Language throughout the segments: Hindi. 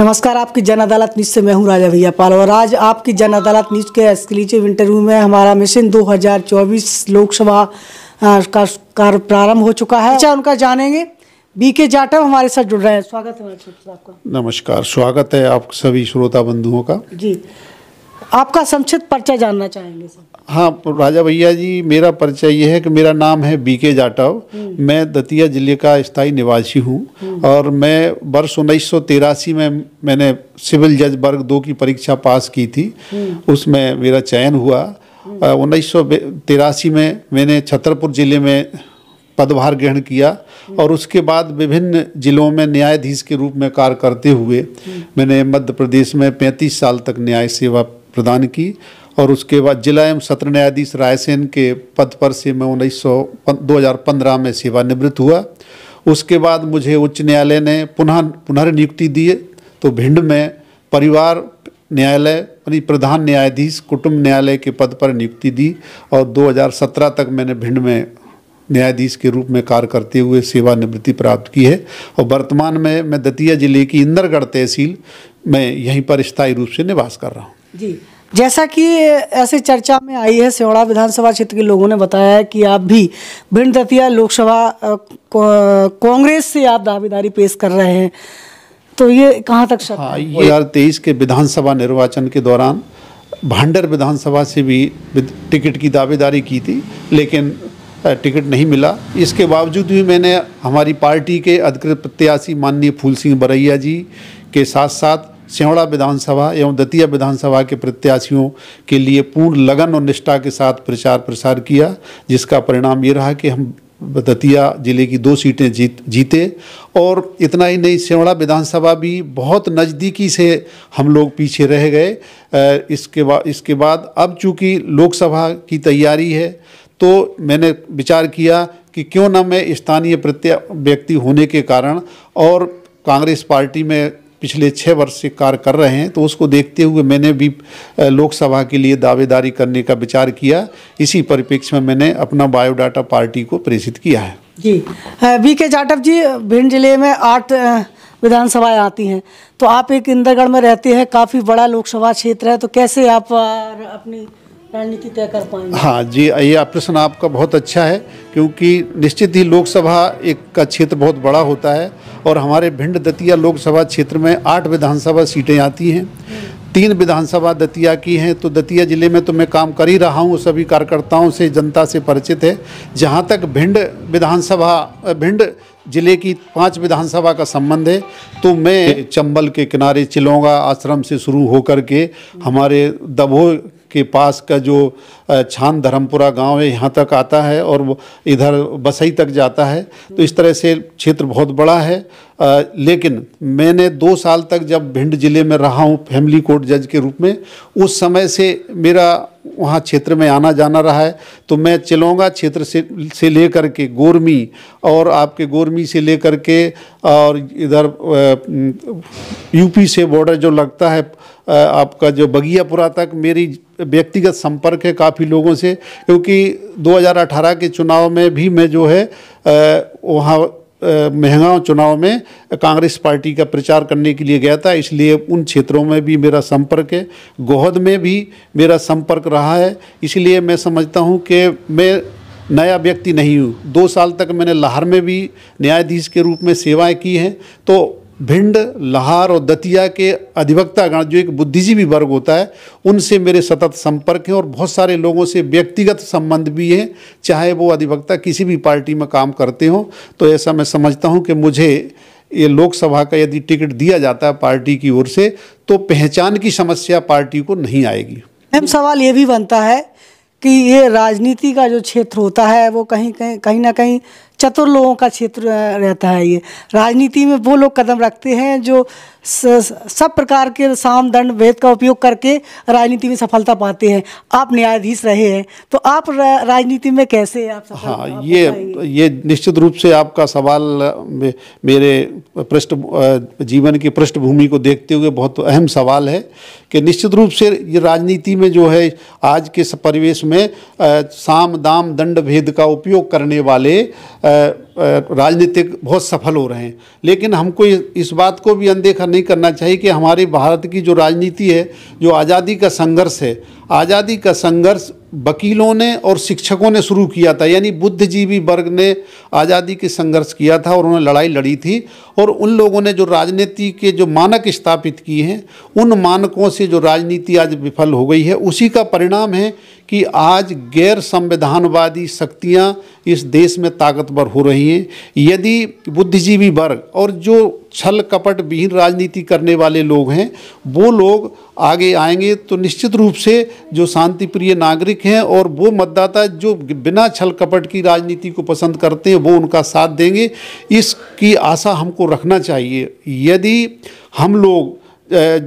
नमस्कार आपकी जन अदालत न्यूज़ से मैं हूं राजा भैया पाल और आज आपकी जन अदालत न्यूज़ के एक्सक्लूसिव इंटरव्यू में हमारा मिशन 2024 लोकसभा का, कार्य प्रारंभ हो चुका है अच्छा उनका जानेंगे बी के जाटव हमारे साथ जुड़ रहे हैं स्वागत है आपका नमस्कार स्वागत है आप सभी श्रोता बंधुओं का जी आपका संक्षिप्त परिचय जानना चाहेंगे सर हाँ राजा भैया जी मेरा परिचय ये है कि मेरा नाम है बी के जाटव हम्म। मैं दतिया जिले का स्थायी निवासी हूँ हम्म। और मैं वर्ष उन्नीस में मैंने सिविल जज वर्ग दो की परीक्षा पास की थी हम्म। उसमें मेरा चयन हुआ उन्नीस में मैंने छतरपुर ज़िले में पदभार ग्रहण किया और उसके बाद विभिन्न जिलों में न्यायाधीश के रूप में कार्य करते हुए मैंने मध्य प्रदेश में 35 साल तक न्याय सेवा प्रदान की और उसके बाद जिला एवं सत्र न्यायाधीश रायसेन के पद पर से मैं उन्नीस सौ में सेवानिवृत्त हुआ उसके बाद मुझे उच्च न्यायालय ने पुनः पुनर्नियुक्ति दिए तो भिंड में परिवार न्यायालय यानी प्रधान न्यायाधीश कुटुंब न्यायालय के पद पर नियुक्ति दी और 2017 तक मैंने भिंड में न्यायाधीश के रूप में कार्य करते हुए सेवानिवृत्ति प्राप्त की है और वर्तमान में मैं दतिया जिले की इंदरगढ़ तहसील में यहीं पर स्थायी रूप से निवास कर रहा हूँ जी जैसा कि ऐसे चर्चा में आई है सेवड़ा विधानसभा क्षेत्र के लोगों ने बताया है कि आप भी भिंड दतिया लोकसभा कांग्रेस से आप दावेदारी पेश कर रहे हैं तो ये कहाँ तक शक हाँ, दो हजार तेईस के विधानसभा निर्वाचन के दौरान भांडर विधानसभा से भी टिकट की दावेदारी की थी लेकिन टिकट नहीं मिला इसके बावजूद भी मैंने हमारी पार्टी के अधिकृत प्रत्याशी माननीय फूल सिंह बरैया जी के साथ साथ सेवड़ा विधानसभा एवं दतिया विधानसभा के प्रत्याशियों के लिए पूर्ण लगन और निष्ठा के साथ प्रचार प्रसार किया जिसका परिणाम ये रहा कि हम दतिया जिले की दो सीटें जीत जीते और इतना ही नहीं सेवड़ा विधानसभा भी बहुत नज़दीकी से हम लोग पीछे रह गए इसके बाद इसके बाद अब चूँकि लोकसभा की तैयारी है तो मैंने विचार किया कि क्यों ना मैं स्थानीय प्रत्या व्यक्ति होने के कारण और कांग्रेस पार्टी में पिछले छः वर्ष से कार्य कर रहे हैं तो उसको देखते हुए मैंने भी लोकसभा के लिए दावेदारी करने का विचार किया इसी परिप्रेक्ष्य में मैंने अपना बायोडाटा पार्टी को प्रेषित किया है जी वी के जाटव जी भिंड जिले में आठ विधानसभाएं आती हैं तो आप एक इंद्रगढ़ में रहते हैं काफ़ी बड़ा लोकसभा क्षेत्र है तो कैसे आप अपनी रणनीति तय कर पाएंगे हाँ जी ये प्रश्न आपका बहुत अच्छा है क्योंकि निश्चित ही लोकसभा एक का क्षेत्र बहुत बड़ा होता है और हमारे भिंड दतिया लोकसभा क्षेत्र में आठ विधानसभा सीटें आती हैं तीन विधानसभा दतिया की हैं तो दतिया ज़िले में तो मैं काम कर ही रहा हूँ सभी कार्यकर्ताओं से जनता से परिचित है जहाँ तक भिंड विधानसभा भिंड ज़िले की पांच विधानसभा का संबंध है तो मैं चंबल के किनारे चिलोंगा आश्रम से शुरू होकर के हमारे दबो के पास का जो छान धर्मपुरा गांव है यहाँ तक आता है और वो इधर बसई तक जाता है तो इस तरह से क्षेत्र बहुत बड़ा है आ, लेकिन मैंने दो साल तक जब भिंड जिले में रहा हूँ फैमिली कोर्ट जज के रूप में उस समय से मेरा वहाँ क्षेत्र में आना जाना रहा है तो मैं चिलोंगा क्षेत्र से से लेकर के गोरमी और आपके गोरमी से लेकर के और इधर यूपी से बॉर्डर जो लगता है आपका जो बगियापुरा तक मेरी व्यक्तिगत संपर्क है काफ़ी काफ़ी लोगों से क्योंकि 2018 के चुनाव में भी मैं जो है वहाँ महंगा चुनाव में कांग्रेस पार्टी का प्रचार करने के लिए गया था इसलिए उन क्षेत्रों में भी मेरा संपर्क है गोहद में भी मेरा संपर्क रहा है इसलिए मैं समझता हूँ कि मैं नया व्यक्ति नहीं हूँ दो साल तक मैंने लाहौर में भी न्यायाधीश के रूप में सेवाएं की हैं तो भिंड लाहौर और दतिया के अधिवक्तागण जो एक बुद्धिजीवी वर्ग होता है उनसे मेरे सतत संपर्क हैं और बहुत सारे लोगों से व्यक्तिगत संबंध भी हैं चाहे वो अधिवक्ता किसी भी पार्टी में काम करते हों तो ऐसा मैं समझता हूं कि मुझे ये लोकसभा का यदि टिकट दिया जाता है पार्टी की ओर से तो पहचान की समस्या पार्टी को नहीं आएगी मैम सवाल ये भी बनता है कि ये राजनीति का जो क्षेत्र होता है वो कहीं कहीं कहीं ना कहीं चतुर लोगों का क्षेत्र रहता है ये राजनीति में वो लोग कदम रखते हैं जो सब प्रकार के साम दंड भेद का उपयोग करके राजनीति में सफलता पाते हैं आप न्यायाधीश रहे हैं तो आप राजनीति में कैसे आप सफल हाँ आप ये ये निश्चित रूप से आपका सवाल मे, मेरे पृष्ठ जीवन की पृष्ठभूमि को देखते हुए बहुत अहम सवाल है कि निश्चित रूप से ये राजनीति में जो है आज के परिवेश में साम दाम दंड भेद का उपयोग करने वाले Uh, राजनीतिक बहुत सफल हो रहे हैं लेकिन हमको इस बात को भी अनदेखा नहीं करना चाहिए कि हमारे भारत की जो राजनीति है जो आज़ादी का संघर्ष है आज़ादी का संघर्ष वकीलों ने और शिक्षकों ने शुरू किया था यानी बुद्धिजीवी वर्ग ने आज़ादी के संघर्ष किया था और उन्होंने लड़ाई लड़ी थी और उन लोगों ने जो राजनीति के जो मानक स्थापित किए हैं उन मानकों से जो राजनीति आज विफल हो गई है उसी का परिणाम है कि आज गैर संविधानवादी शक्तियाँ इस देश में ताकतवर हो रही चाहिए यदि बुद्धिजीवी वर्ग और जो छल कपट विहीन राजनीति करने वाले लोग हैं वो लोग आगे आएंगे तो निश्चित रूप से जो शांति प्रिय नागरिक हैं और वो मतदाता जो बिना छल कपट की राजनीति को पसंद करते हैं वो उनका साथ देंगे इसकी आशा हमको रखना चाहिए यदि हम लोग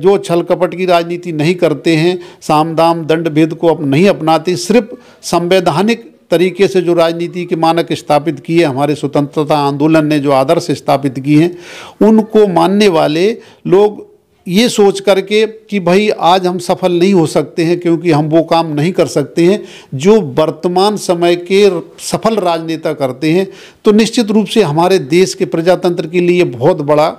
जो छल कपट की राजनीति नहीं करते हैं दाम दंड भेद को अप नहीं अपनाते सिर्फ संवैधानिक तरीके से जो राजनीति के मानक स्थापित किए हमारे स्वतंत्रता आंदोलन ने जो आदर्श स्थापित किए हैं उनको मानने वाले लोग ये सोच करके कि भाई आज हम सफल नहीं हो सकते हैं क्योंकि हम वो काम नहीं कर सकते हैं जो वर्तमान समय के सफल राजनेता करते हैं तो निश्चित रूप से हमारे देश के प्रजातंत्र के लिए बहुत बड़ा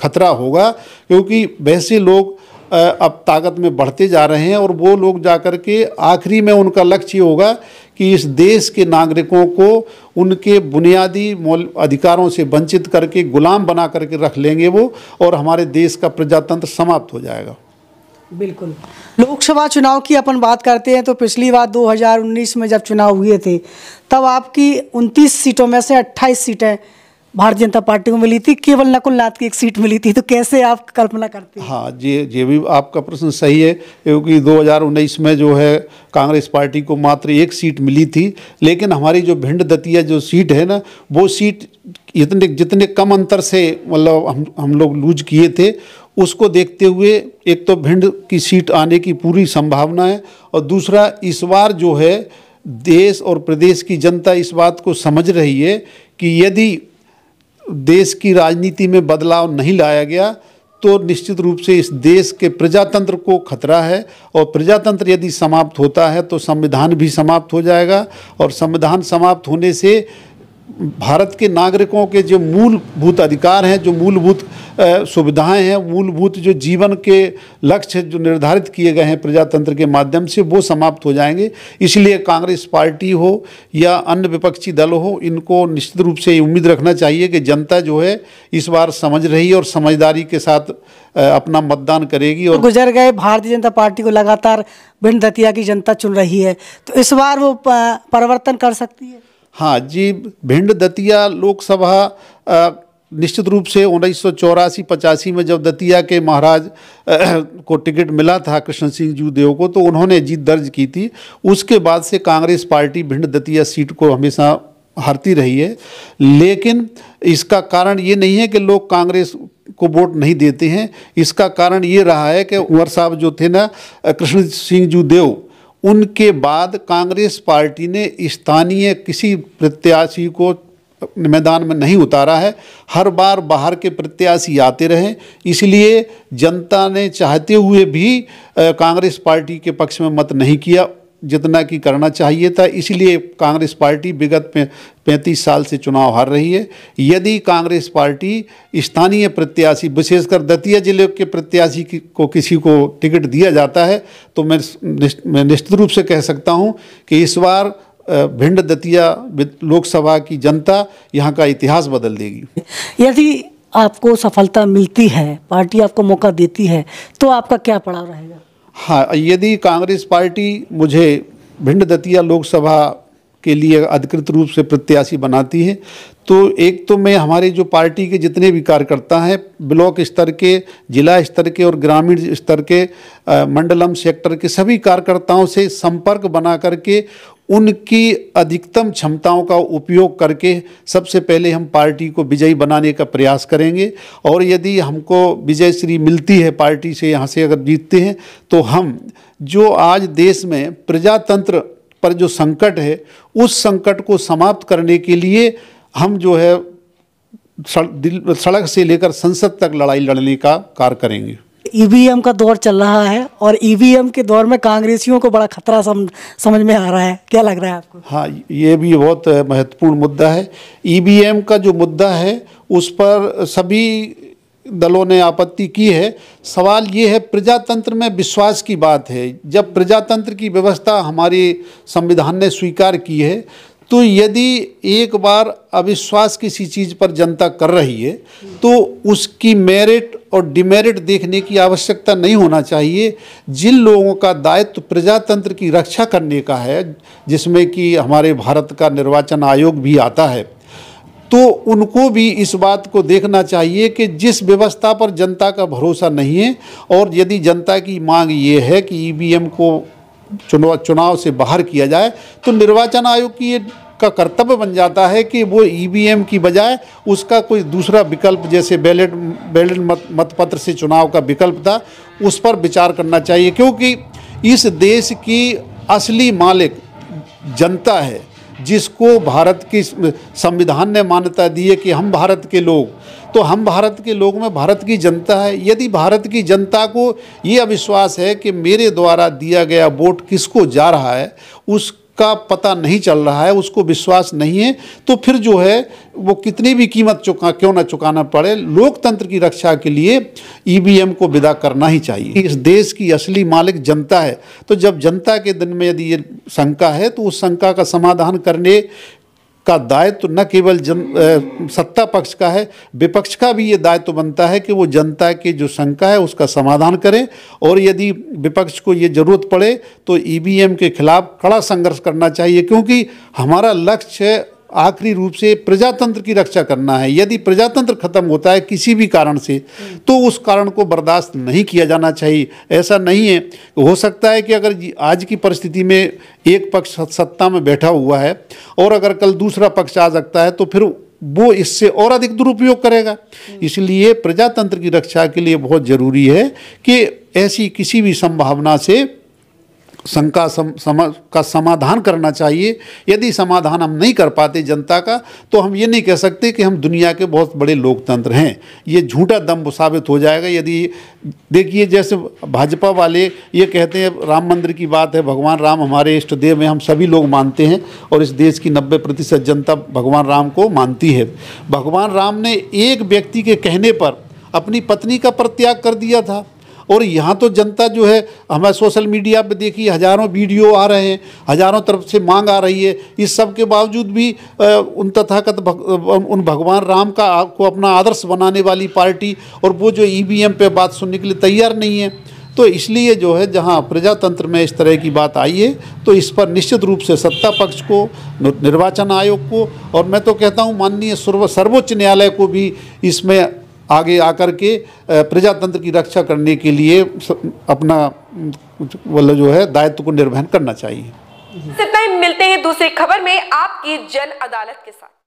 खतरा होगा क्योंकि वैसे लोग अब ताकत में बढ़ते जा रहे हैं और वो लोग जा कर के आखिरी में उनका लक्ष्य ये होगा कि इस देश के नागरिकों को उनके बुनियादी मौल अधिकारों से वंचित करके गुलाम बना करके रख लेंगे वो और हमारे देश का प्रजातंत्र समाप्त हो जाएगा बिल्कुल लोकसभा चुनाव की अपन बात करते हैं तो पिछली बार 2019 में जब चुनाव हुए थे तब आपकी 29 सीटों में से 28 सीटें भारतीय जनता पार्टी को मिली थी केवल नकुल नाथ की एक सीट मिली थी तो कैसे आप कल्पना करते हैं हाँ जी ये भी आपका प्रश्न सही है क्योंकि 2019 में जो है कांग्रेस पार्टी को मात्र एक सीट मिली थी लेकिन हमारी जो भिंड दतिया जो सीट है ना वो सीट इतने जितने कम अंतर से मतलब हम हम लोग लूज किए थे उसको देखते हुए एक तो भिंड की सीट आने की पूरी संभावना है और दूसरा इस बार जो है देश और प्रदेश की जनता इस बात को समझ रही है कि यदि देश की राजनीति में बदलाव नहीं लाया गया तो निश्चित रूप से इस देश के प्रजातंत्र को खतरा है और प्रजातंत्र यदि समाप्त होता है तो संविधान भी समाप्त हो जाएगा और संविधान समाप्त होने से भारत के नागरिकों के जो मूलभूत अधिकार हैं जो मूलभूत सुविधाएं हैं मूलभूत जो जीवन के लक्ष्य जो निर्धारित किए गए हैं प्रजातंत्र के माध्यम से वो समाप्त हो जाएंगे इसलिए कांग्रेस पार्टी हो या अन्य विपक्षी दल हो इनको निश्चित रूप से उम्मीद रखना चाहिए कि जनता जो है इस बार समझ रही और समझदारी के साथ अपना मतदान करेगी और तो गुजर गए भारतीय जनता पार्टी को लगातार भिंड दतिया की जनता चुन रही है तो इस बार वो परिवर्तन कर सकती है हाँ जी भिंड दतिया लोकसभा निश्चित रूप से उन्नीस सौ चौरासी पचासी में जब दतिया के महाराज को टिकट मिला था कृष्ण सिंह जू देव को तो उन्होंने जीत दर्ज की थी उसके बाद से कांग्रेस पार्टी भिंड दतिया सीट को हमेशा हारती रही है लेकिन इसका कारण ये नहीं है कि लोग कांग्रेस को वोट नहीं देते हैं इसका कारण ये रहा है कि उमर साहब जो थे ना कृष्ण सिंह जू देव उनके बाद कांग्रेस पार्टी ने स्थानीय किसी प्रत्याशी को मैदान में नहीं उतारा है हर बार बाहर के प्रत्याशी आते रहे इसलिए जनता ने चाहते हुए भी कांग्रेस पार्टी के पक्ष में मत नहीं किया जितना कि करना चाहिए था इसलिए कांग्रेस पार्टी विगत में पैंतीस साल से चुनाव हार रही है यदि कांग्रेस पार्टी स्थानीय प्रत्याशी विशेषकर दतिया जिले के प्रत्याशी को किसी को टिकट दिया जाता है तो मैं निश्चित रूप से कह सकता हूँ कि इस बार भिंड दतिया लोकसभा की जनता यहाँ का इतिहास बदल देगी यदि आपको सफलता मिलती है पार्टी आपको मौका देती है तो आपका क्या पड़ाव रहेगा हाँ यदि कांग्रेस पार्टी मुझे भिंड दतिया लोकसभा के लिए अधिकृत रूप से प्रत्याशी बनाती है तो एक तो मैं हमारे जो पार्टी के जितने भी कार्यकर्ता हैं ब्लॉक स्तर के जिला स्तर के और ग्रामीण स्तर के मंडलम सेक्टर के सभी कार्यकर्ताओं से संपर्क बना करके उनकी अधिकतम क्षमताओं का उपयोग करके सबसे पहले हम पार्टी को विजयी बनाने का प्रयास करेंगे और यदि हमको विजय श्री मिलती है पार्टी से यहाँ से अगर जीतते हैं तो हम जो आज देश में प्रजातंत्र पर जो संकट है उस संकट को समाप्त करने के लिए हम जो है सड़क से लेकर संसद तक लड़ाई लड़ने का कार्य करेंगे ईवीएम e का दौर चल रहा है और ईवीएम e के दौर में कांग्रेसियों को बड़ा खतरा सम, समझ में आ रहा है क्या लग रहा है आपको हाँ ये भी बहुत महत्वपूर्ण मुद्दा है ईवीएम e का जो मुद्दा है उस पर सभी दलों ने आपत्ति की है सवाल ये है प्रजातंत्र में विश्वास की बात है जब प्रजातंत्र की व्यवस्था हमारी संविधान ने स्वीकार की है तो यदि एक बार अविश्वास किसी चीज़ पर जनता कर रही है तो उसकी मेरिट और डिमेरिट देखने की आवश्यकता नहीं होना चाहिए जिन लोगों का दायित्व प्रजातंत्र की रक्षा करने का है जिसमें कि हमारे भारत का निर्वाचन आयोग भी आता है तो उनको भी इस बात को देखना चाहिए कि जिस व्यवस्था पर जनता का भरोसा नहीं है और यदि जनता की मांग ये है कि ईवीएम e को चुनाव चुनाव से बाहर किया जाए तो निर्वाचन आयोग की ये का कर्तव्य बन जाता है कि वो ईवीएम e की बजाय उसका कोई दूसरा विकल्प जैसे बैलेट बैलेट मत मतपत्र से चुनाव का विकल्प था उस पर विचार करना चाहिए क्योंकि इस देश की असली मालिक जनता है जिसको भारत की संविधान ने मान्यता दी है कि हम भारत के लोग तो हम भारत के लोग में भारत की जनता है यदि भारत की जनता को ये अविश्वास है कि मेरे द्वारा दिया गया वोट किसको जा रहा है उस का पता नहीं चल रहा है उसको विश्वास नहीं है तो फिर जो है वो कितनी भी कीमत चुका क्यों ना चुकाना पड़े लोकतंत्र की रक्षा के लिए ईवीएम e को विदा करना ही चाहिए इस देश की असली मालिक जनता है तो जब जनता के दिन में यदि ये शंका है तो उस शंका का समाधान करने का दायित्व तो न केवल जन सत्ता पक्ष का है विपक्ष का भी ये दायित्व तो बनता है कि वो जनता की जो शंका है उसका समाधान करें और यदि विपक्ष को ये ज़रूरत पड़े तो ईवीएम e के खिलाफ कड़ा संघर्ष करना चाहिए क्योंकि हमारा लक्ष्य आखिरी रूप से प्रजातंत्र की रक्षा करना है यदि प्रजातंत्र खत्म होता है किसी भी कारण से तो उस कारण को बर्दाश्त नहीं किया जाना चाहिए ऐसा नहीं है हो सकता है कि अगर आज की परिस्थिति में एक पक्ष सत्ता में बैठा हुआ है और अगर कल दूसरा पक्ष आ सकता है तो फिर वो इससे और अधिक दुरुपयोग करेगा इसलिए प्रजातंत्र की रक्षा के लिए बहुत ज़रूरी है कि ऐसी किसी भी संभावना से शंका सम, सम का समाधान करना चाहिए यदि समाधान हम नहीं कर पाते जनता का तो हम ये नहीं कह सकते कि हम दुनिया के बहुत बड़े लोकतंत्र हैं ये झूठा दम साबित हो जाएगा यदि देखिए जैसे भाजपा वाले ये कहते हैं राम मंदिर की बात है भगवान राम हमारे इष्ट देव हैं हम सभी लोग मानते हैं और इस देश की नब्बे प्रतिशत जनता भगवान राम को मानती है भगवान राम ने एक व्यक्ति के कहने पर अपनी पत्नी का परित्याग कर दिया था और यहाँ तो जनता जो है हमारे सोशल मीडिया पर देखिए हज़ारों वीडियो आ रहे हैं हज़ारों तरफ से मांग आ रही है इस सब के बावजूद भी उन तथाकथ उन भगवान राम का आपको अपना आदर्श बनाने वाली पार्टी और वो जो ई पे बात सुनने के लिए तैयार नहीं है तो इसलिए जो है जहाँ प्रजातंत्र में इस तरह की बात आई है तो इस पर निश्चित रूप से सत्ता पक्ष को निर्वाचन आयोग को और मैं तो कहता हूँ माननीय सर्वोच्च न्यायालय को भी इसमें आगे आकर के प्रजातंत्र की रक्षा करने के लिए अपना वाला जो है दायित्व को निर्वहन करना चाहिए मिलते हैं दूसरी खबर में आपकी जन अदालत के साथ